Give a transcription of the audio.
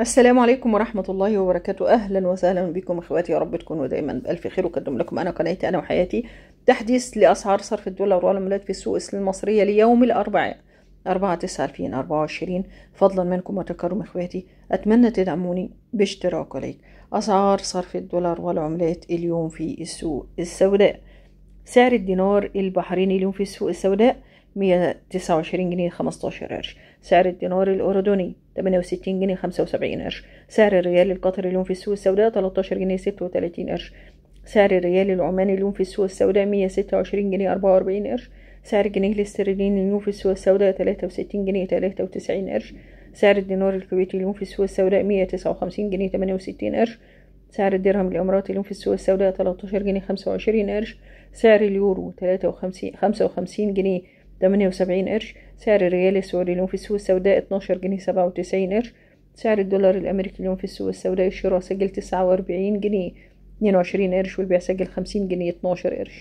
السلام عليكم ورحمة الله وبركاته أهلا وسهلا بكم إخواتي يا رب تكونوا دايما بألف خير وقدم لكم أنا قناتي أنا وحياتي تحديث لأسعار صرف الدولار والعملات في السوق المصرية ليوم الأربعاء أربعة تسعة ألفين أربعة وعشرين فضلا منكم وتكرم إخواتي أتمنى تدعموني باشتراك لايك أسعار صرف الدولار والعملات اليوم في السوق السوداء سعر الدينار البحريني اليوم في السوق السوداء مية تسعة وعشرين جنيه خمستاشر قرش سعر الدينار الأردني تمانية وستين جنيه خمسة وسبعين قرش سعر الريال القطري اليوم في السوق السوداء تلتاشر جنيه ستة وتلاتين قرش سعر الريال العماني اليوم في السوق السوداء مية ستة وعشرين جنيه أربعة وأربعين قرش سعر الجنيه الاسترليني اليوم في السوق السوداء تلاتة وستين جنيه تلاتة وتسعين قرش سعر الدينار الكويتي اليوم في السوق السوداء مية تسعة وخمسين جنيه تمانية وستين قرش سعر الدرهم الإماراتي اليوم في السوق السوداء 13 جنيه 25 قرش سعر اليورو 53 55 جنيه 78 قرش سعر الريال السعودي اليوم في السوق السوداء 12 جنيه 97 قرش سعر الدولار الأمريكي اليوم في السوق السوداء الشراء سجل 49 جنيه 22 قرش والبيع سجل 50 جنيه 12 قرش